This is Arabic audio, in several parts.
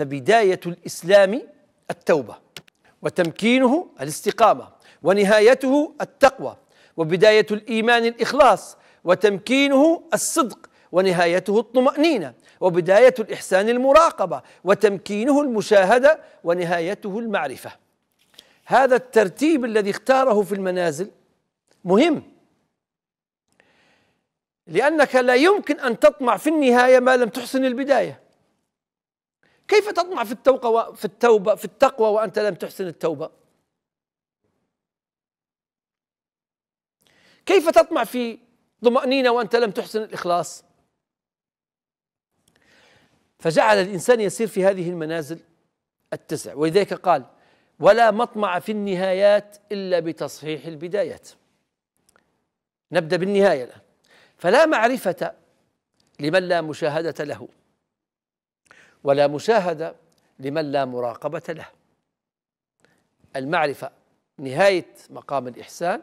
فبداية الإسلام التوبة وتمكينه الاستقامة ونهايته التقوى وبداية الإيمان الإخلاص وتمكينه الصدق ونهايته الطمأنينة وبداية الإحسان المراقبة وتمكينه المشاهدة ونهايته المعرفة هذا الترتيب الذي اختاره في المنازل مهم لأنك لا يمكن أن تطمع في النهاية ما لم تحسن البداية كيف تطمع في التوبة في التوبة في التقوى وأنت لم تحسن التوبة كيف تطمع في طمأنينة وأنت لم تحسن الإخلاص فجعل الإنسان يسير في هذه المنازل التسع ولذلك قال ولا مطمع في النهايات إلا بتصحيح البدايات نبدأ بالنهاية الآن فلا معرفة لمن لا مشاهدة له ولا مشاهدة لمن لا مراقبة له المعرفة نهاية مقام الإحسان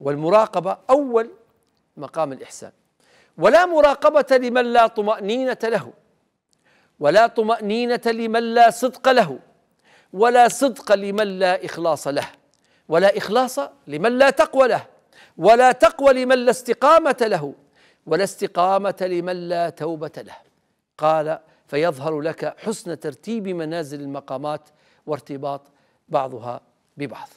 والمراقبة أول مقام الإحسان ولا مراقبة لمن لا طمأنينة له ولا طمأنينة لمن لا صدق له ولا صدق لمن لا إخلاص له ولا إخلاص لمن لا تقوى له ولا تقوى لمن لا استقامة له ولا استقامة لمن لا توبة له قال فيظهر لك حسن ترتيب منازل المقامات وارتباط بعضها ببعض